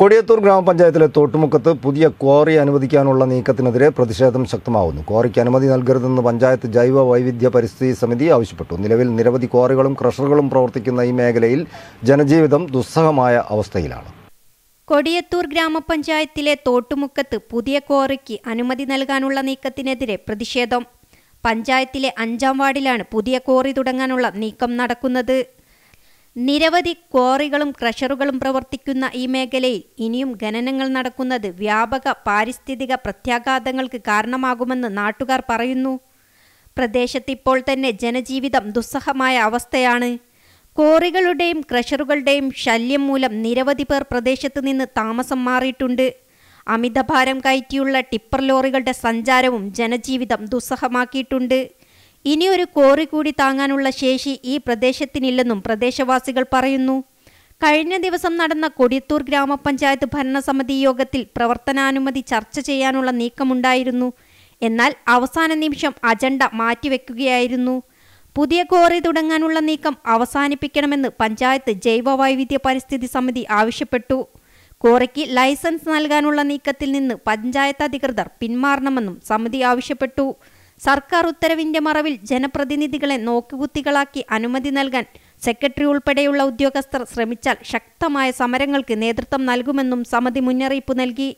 കൊടിയത്തൂർ ഗ്രാമപഞ്ചായത്തിലെ തോട്ടുമുക്കത്ത് പുതിയ ക്വാറി അനുവദിക്കാനുള്ള നീക്കത്തിനെതിരെ പ്രതിഷേധം ശക്തമാവുന്നു ക്വാറിക്ക് അനുമതി നൽകരുതെന്ന് പഞ്ചായത്ത് ജൈവ വൈവിധ്യ പരിസ്ഥിതി സമിതി ആവശ്യപ്പെട്ടു നിലവിൽ നിരവധി ക്വാറികളും ക്രഷറുകളും പ്രവർത്തിക്കുന്ന ഈ മേഖലയിൽ ജനജീവിതം ദുസ്സഹമായ അവസ്ഥയിലാണ് കൊടിയത്തൂർ ഗ്രാമപഞ്ചായത്തിലെ തോട്ടുമുക്കത്ത് പുതിയ ക്വാറിക്ക് അനുമതി നൽകാനുള്ള നീക്കത്തിനെതിരെ പ്രതിഷേധം പഞ്ചായത്തിലെ അഞ്ചാം വാർഡിലാണ് പുതിയ ക്വാറി തുടങ്ങാനുള്ള നീക്കം നടക്കുന്നത് നിരവധി ക്വാറികളും ക്രഷറുകളും പ്രവർത്തിക്കുന്ന ഈ മേഖലയിൽ ഇനിയും ഖനനങ്ങൾ നടക്കുന്നത് വ്യാപക പാരിസ്ഥിതിക പ്രത്യാഘാതങ്ങൾക്ക് കാരണമാകുമെന്ന് നാട്ടുകാർ പറയുന്നു പ്രദേശത്ത് ഇപ്പോൾ തന്നെ ജനജീവിതം ദുസ്സഹമായ അവസ്ഥയാണ് കോറികളുടെയും ക്രഷറുകളുടെയും ശല്യം മൂലം നിരവധി പേർ പ്രദേശത്ത് നിന്ന് താമസം മാറിയിട്ടുണ്ട് അമിതഭാരം കയറ്റിയുള്ള ടിപ്പർ ലോറികളുടെ സഞ്ചാരവും ജനജീവിതം ദുസ്സഹമാക്കിയിട്ടുണ്ട് ഇനിയൊരു കോറി കൂടി താങ്ങാനുള്ള ശേഷി ഈ പ്രദേശത്തിനില്ലെന്നും പ്രദേശവാസികൾ പറയുന്നു കഴിഞ്ഞ ദിവസം നടന്ന കൊടിയത്തൂർ ഗ്രാമപഞ്ചായത്ത് ഭരണസമിതി യോഗത്തിൽ പ്രവർത്തനാനുമതി ചർച്ച ചെയ്യാനുള്ള നീക്കമുണ്ടായിരുന്നു എന്നാൽ അവസാന നിമിഷം അജണ്ട മാറ്റിവെക്കുകയായിരുന്നു പുതിയ കോറി തുടങ്ങാനുള്ള നീക്കം അവസാനിപ്പിക്കണമെന്ന് പഞ്ചായത്ത് ജൈവ വൈവിധ്യ പരിസ്ഥിതി സമിതി ആവശ്യപ്പെട്ടു കോറിക്ക് ലൈസൻസ് നൽകാനുള്ള നീക്കത്തിൽ നിന്ന് പഞ്ചായത്ത് അധികൃതർ പിന്മാറണമെന്നും സമിതി ആവശ്യപ്പെട്ടു സർക്കാർ ഉത്തരവിന്റെ മറവിൽ ജനപ്രതിനിധികളെ നോക്കുകുത്തികളാക്കി അനുമതി നൽകാൻ സെക്രട്ടറി ഉൾപ്പെടെയുള്ള ഉദ്യോഗസ്ഥർ ശ്രമിച്ചാൽ ശക്തമായ സമരങ്ങൾക്ക് നേതൃത്വം നൽകുമെന്നും സമിതി മുന്നറിയിപ്പ് നൽകി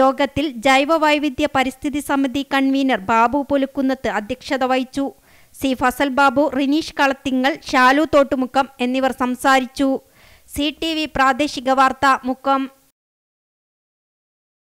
യോഗത്തിൽ ജൈവ വൈവിധ്യ പരിസ്ഥിതി സമിതി കൺവീനർ ബാബു പുലുക്കുന്നത്ത് അധ്യക്ഷത വഹിച്ചു സി ഫസൽ ബാബു റിനീഷ് കളത്തിങ്ങൽ ഷാലു തോട്ടുമുക്കം എന്നിവർ സംസാരിച്ചു സി ടി വി പ്രാദേശിക വാർത്ത മുക്കം